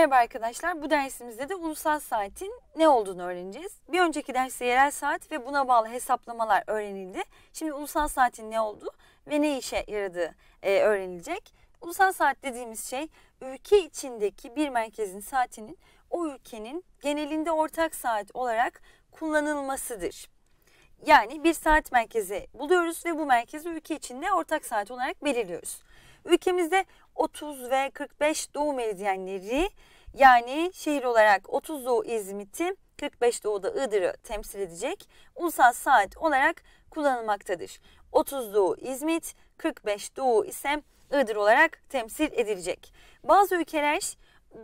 Merhaba arkadaşlar. Bu dersimizde de ulusal saatin ne olduğunu öğreneceğiz. Bir önceki derste yerel saat ve buna bağlı hesaplamalar öğrenildi. Şimdi ulusal saatin ne olduğu ve ne işe yaradığı e, öğrenilecek. Ulusal saat dediğimiz şey ülke içindeki bir merkezin saatinin o ülkenin genelinde ortak saat olarak kullanılmasıdır. Yani bir saat merkezi buluyoruz ve bu merkezi ülke içinde ortak saat olarak belirliyoruz. Ülkemizde 30 ve 45 doğu meridyenleri yani şehir olarak 30 doğu İzmit'i 45 doğuda Iğdır'ı temsil edecek ulusal saat olarak kullanılmaktadır. 30 doğu İzmit, 45 doğu ise Iğdır olarak temsil edilecek. Bazı ülkeler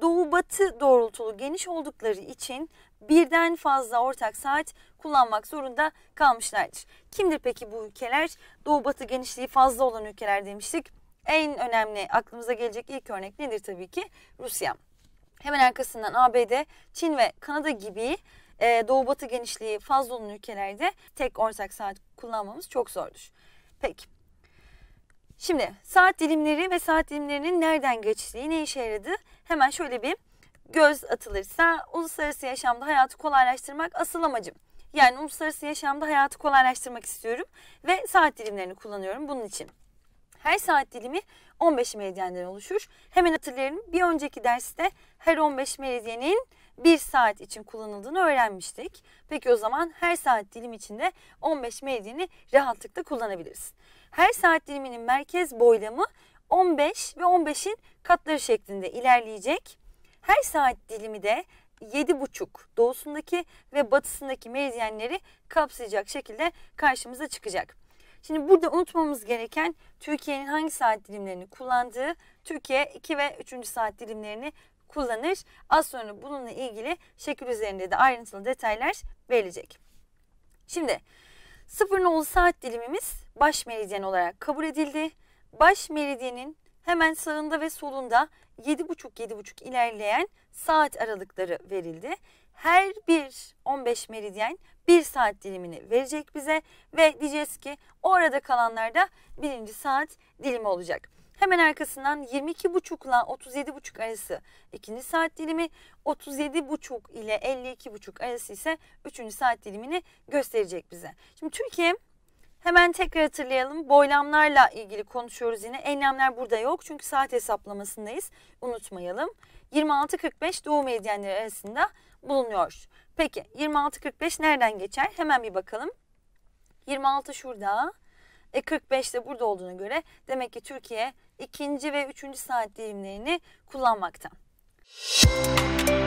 doğu batı doğrultulu geniş oldukları için birden fazla ortak saat kullanmak zorunda kalmışlardır. Kimdir peki bu ülkeler? Doğu batı genişliği fazla olan ülkeler demiştik. En önemli aklımıza gelecek ilk örnek nedir tabii ki? Rusya. Hemen arkasından ABD, Çin ve Kanada gibi e, doğu batı genişliği fazla olan ülkelerde tek ortak saat kullanmamız çok zordur. Peki. Şimdi saat dilimleri ve saat dilimlerinin nereden geçtiği ne işe yaradı? Hemen şöyle bir göz atılırsa uluslararası yaşamda hayatı kolaylaştırmak asıl amacım. Yani uluslararası yaşamda hayatı kolaylaştırmak istiyorum ve saat dilimlerini kullanıyorum bunun için. Her saat dilimi 15 meridyenden oluşur. Hemen hatırlayalım bir önceki derste her 15 meridyenin 1 saat için kullanıldığını öğrenmiştik. Peki o zaman her saat dilim içinde 15 meridyeni rahatlıkla kullanabiliriz. Her saat diliminin merkez boylamı 15 ve 15'in katları şeklinde ilerleyecek. Her saat dilimi de 7,5 doğusundaki ve batısındaki meridyenleri kapsayacak şekilde karşımıza çıkacak. Şimdi burada unutmamız gereken Türkiye'nin hangi saat dilimlerini kullandığı, Türkiye 2 ve 3. saat dilimlerini kullanır. Az sonra bununla ilgili şekil üzerinde de ayrıntılı detaylar verilecek. Şimdi sıfır nolu saat dilimimiz baş meridyen olarak kabul edildi. Baş meridyenin hemen sağında ve solunda 7.30-7.30 ilerleyen saat aralıkları verildi her bir 15 meridyen bir saat dilimini verecek bize ve diyeceğiz ki orada kalanlar da birinci saat dilimi olacak. Hemen arkasından 22.5 ile 37.5 arası ikinci saat dilimi, 37.5 ile 52.5 arası ise üçüncü saat dilimini gösterecek bize. Şimdi Türkiye Hemen tekrar hatırlayalım. Boylamlarla ilgili konuşuyoruz yine. Enlemler burada yok çünkü saat hesaplamasındayız. Unutmayalım. 26.45 doğu meridyenleri arasında bulunuyor. Peki 26.45 nereden geçer? Hemen bir bakalım. 26 şurada. E 45 de burada olduğuna göre demek ki Türkiye ikinci ve üçüncü saat dilimlerini kullanmakta. Müzik